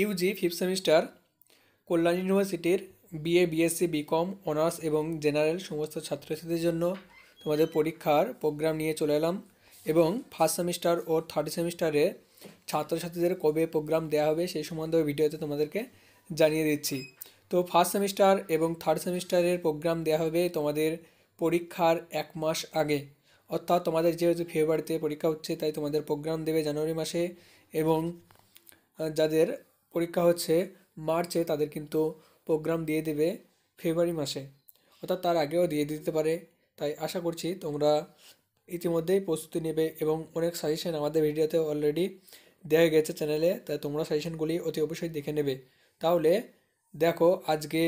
Yuji fifth semester Kalyan ইউনিভার্সিটির BA BSc BCom honours এবং general সমস্ত ছাত্রছাত্রীদের জন্য তোমাদের পরীক্ষার প্রোগ্রাম নিয়ে চলে এলাম এবং ফার্স্ট সেমিস্টার ও থার্ড সেমিস্টারে ছাত্রছাত্রীদের কবে প্রোগ্রাম দেওয়া হবে সেই সম্বন্ধে ভিডিওতে তোমাদেরকে জানিয়ে দিচ্ছি তো ফার্স্ট সেমিস্টার এবং থার্ড সেমিস্টারের প্রোগ্রাম দেওয়া হবে তোমাদের পরীক্ষার এক মাস আগে অর্থাৎ তোমাদের যেহেতু ফেব্রুয়ারিতে পরীক্ষা হচ্ছে তাই তোমাদের প্রোগ্রাম দেবে জানুয়ারি মাসে এবং যাদের পরীক্ষা হচ্ছে মার্চে তাদের কিন্তু প্রোগ্রাম দিয়ে দেবে ফেব্রুয়ারি মাসে অর্থাৎ তার আগেও দিয়ে দিতে পারে তাই আশা করছি তোমরা ইতিমধ্যেই প্রস্তুতি নেবে এবং অনেক সাজেশন আমাদের ভিডিওতে অলরেডি দেওয়া গেছে চ্যানেলে তাই তোমরা সাজেশনগুলি অতি অবশ্যই দেখে নেবে তাহলে দেখো আজকে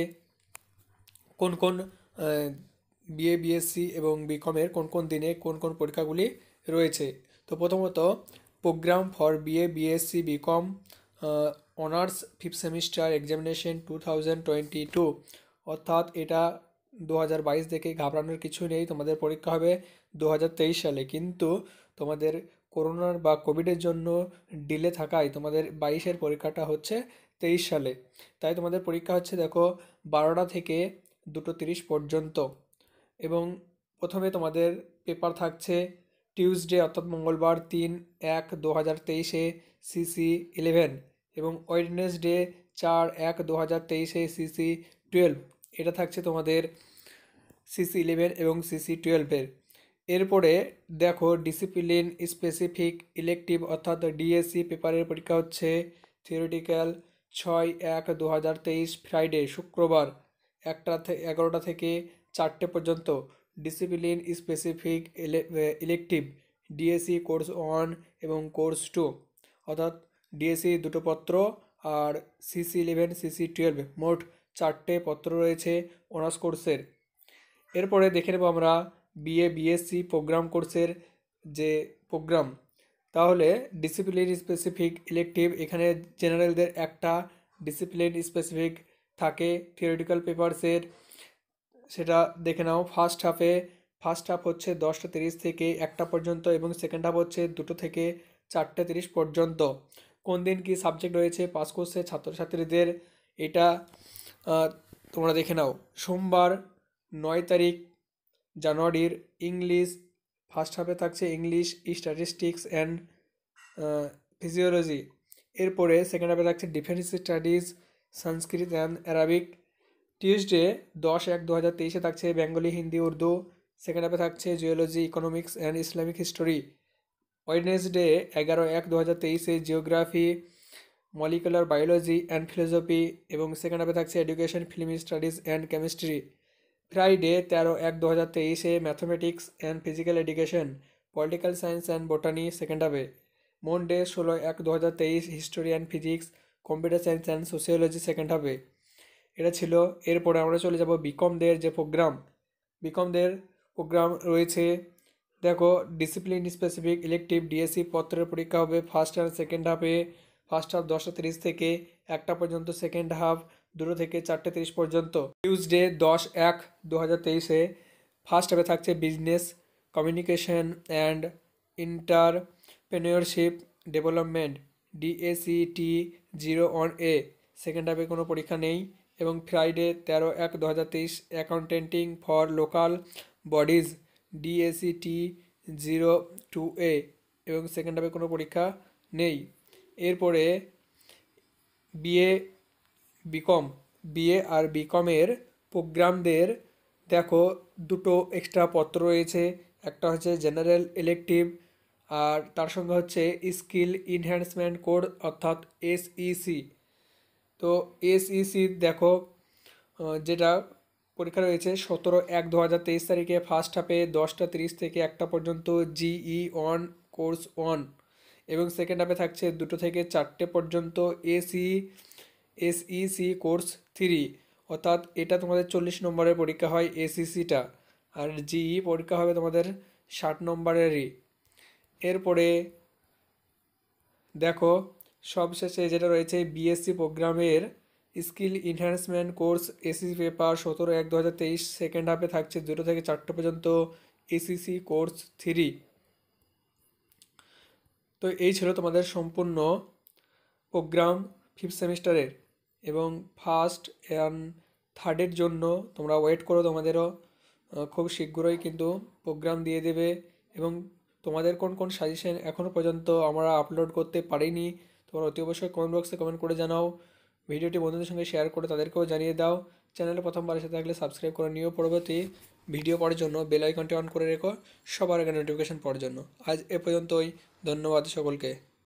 কোন কোন বিএ বিএসসি এবং বিকমের কোন কোন দিনে কোন কোন পরীক্ষাগুলি রয়েছে তো প্রথমত programme for BA BSc BCom honours fifth semester examination two thousand twenty two অর্থাৎ এটা দু হাজার বাইশ থেকে ঘাবড়ানোর কিছু নেই তোমাদের পরীক্ষা হবে দু হাজার তেইশ সালে কিন্তু তোমাদের করোনার বা কোভিডের জন্য ডিলে থাকায় তোমাদের বাইশের পরীক্ষাটা হচ্ছে তেইশ সালে তাই তোমাদের পরীক্ষা হচ্ছে দেখো বারোটা থেকে দুটো তিরিশ পর্যন্ত এবং প্রথমে তোমাদের পেপার থাকছে টিউসডে অর্থাৎ মঙ্গলবার তিন এক দু হাজার তেইশে সিসি ইলেভেন এবং ওয়েডনেসডে চার এক দু হাজার তেইশে সিসি টুয়েলভ এটা থাকছে তোমাদের সিসি ইলেভেন এবং সিসি টুয়েলভের এরপরে দেখো ডিসিপ্লিন স্পেসিফিক ইলেকটিভ অর্থাৎ ডিএসসি পেপারের পরীক্ষা হচ্ছে থিওরিটিক্যাল ছয় এক দু হাজার তেইশ ফ্রাইডে শুক্রবার একটা এগারোটা থেকে চারটে পর্যন্ত discipline specific elective DSC course one এবং কোর্স টু অর্থাৎ ডিএসি e দুটো পত্র আর সিসি ইলেভেন সিসি টুয়েলভ মোট চারটে পত্র রয়েছে অনার্স কোর্সের এরপরে দেখে নেব আমরা বিএ বিএসসি প্রোগ্রাম কোর্সের যে প্রোগ্রাম তাহলে ডিসিপ্লিন স্পেসিফিক ইলেকটিভ এখানে জেনারেলদের একটা ডিসিপ্লিন স্পেসিফিক থাকে থিওরিটিক্যাল পেপারসের সেটা দেখে নাও ফার্স্ট হাফে ফার্স্ট হাফ হচ্ছে দশটা তিরিশ থেকে একটা পর্যন্ত এবং সেকেন্ড হাফ হচ্ছে দুটো থেকে চারটে তিরিশ পর্যন্ত কোন দিন কী সাবজেক্ট রয়েছে পাস কোর্সের ছাত্রছাত্রীদের এটা তোমরা দেখে নাও সোমবার নয় তারিখ জানুয়ারির ইংলিশ ফার্স্ট হাফে থাকছে ইংলিশ স্ট্যাটিস্টিক্স অ্যান্ড ফিজিওলজি এরপরে সেকেন্ড হাফে থাকছে defence studies Sanskrit and Arabic Tuesday দশ এক দু হাজার তেইশে থাকছে বেঙ্গলি হিন্দি উর্দু সেকেন্ড হাফে থাকছে geology economics and Islamic history Wednesday এগারো এক দু হাজার তেইশে geography molecular biology and philosophy এবং সেকেন্ড হাফে থাকছে education film studies and chemistry Friday তেরো এক দু হাজার তেইশে mathematics and physical education political science and botany second হাফে মনডে ষোলো এক দু হাজার তেইশ history and physics computer science and sociology second হাফে এটা ছিল এরপরে আমরা চলে যাব বিকম দের যে প্রোগ্রাম বিকম দের প্রোগ্রাম রয়েছে দেখো ডিসিপ্লিন স্পেসিফিক ইলেকটিভ ডিএসসি পত্রের পরীক্ষা হবে ফার্স্ট অ্যান্ড সেকেন্ড হাফে ফার্স্ট হাফ দশটা তিরিশ থেকে একটা পর্যন্ত সেকেন্ড হাফ দুটো থেকে চারটে তিরিশ পর্যন্ত টিউসডে দশ এক দু হাজার তেইশে ফার্স্ট হাফে থাকছে business communication and entrepreneurship development ডিএসিটি জিরো ওয়ান এ সেকেন্ড হাফে কোনো পরীক্ষা নেই এবং ফ্রাইডে তেরো এক দু হাজার তেইশ accounting for local bodies T zero two A এবং সেকেন্ড হাফে কোনো পরীক্ষা নেই এরপরে বিএ বিকম বিএ আর বিকমের প্রোগ্রামদের দেখো দুটো এক্সট্রা পত্র রয়েছে একটা হচ্ছে জেনারেল ইলেকটিভ আর তার সঙ্গে হচ্ছে স্কিল ইনহ্যান্সমেন্ট কোড অর্থাৎ এসইসি e তো এসইসি e দেখো যেটা পরীক্ষা রয়েছে সতেরো এক দু হাজার তেইশ তারিখে ফার্স্ট হাফে দশটা তিরিশ থেকে একটা পর্যন্ত জিই ওয়ান কোর্স ওয়ান এবং সেকেন্ড হাফে থাকছে দুটো থেকে চারটে পর্যন্ত এসি এসইসি কোর্স থ্রি অর্থাৎ এটা তোমাদের চল্লিশ নম্বরের পরীক্ষা হয় এসিসিটা আর জিই e পরীক্ষা হবে তোমাদের ষাট নম্বরেরই এরপরে দেখো সবশেষে যেটা রয়েছে বিএসসি প্রোগ্রামের skill enhancement course SEC paper সতেরো এক দু হাজার তেইশ সেকেন্ড হাফে থাকছে দুটো থেকে চারটে পর্যন্ত এসিসি কোর্স থ্রি তো এই ছিল তোমাদের সম্পূর্ণ প্রোগ্রাম ফিফথ সেমিস্টারের এবং ফার্স্ট অ্যান্ড থার্ডের জন্য তোমরা ওয়েট করো তোমাদেরও খুব শীঘ্রই কিন্তু প্রোগ্রাম দিয়ে দেবে এবং তোমাদের কোন কোন সাজেশন এখনও পর্যন্ত আমরা আপলোড করতে পারিনি তোমরা অতি অবশ্যই কমেন্ট বক্সে কমেন্ট করে জানাও ভিডিওটি বন্ধুদের সঙ্গে শেয়ার করে তাদেরকেও জানিয়ে দাও চ্যানেলে প্রথমবার এসে থাকলে সাবস্ক্রাইব করে নিও পরবর্তী ভিডিও পাওয়ার জন্য বেল আইকনটি অন করে রেখো সবার আগে নোটিফিকেশন পড়ার জন্য আজ এ পর্যন্তই ধন্যবাদ সকলকে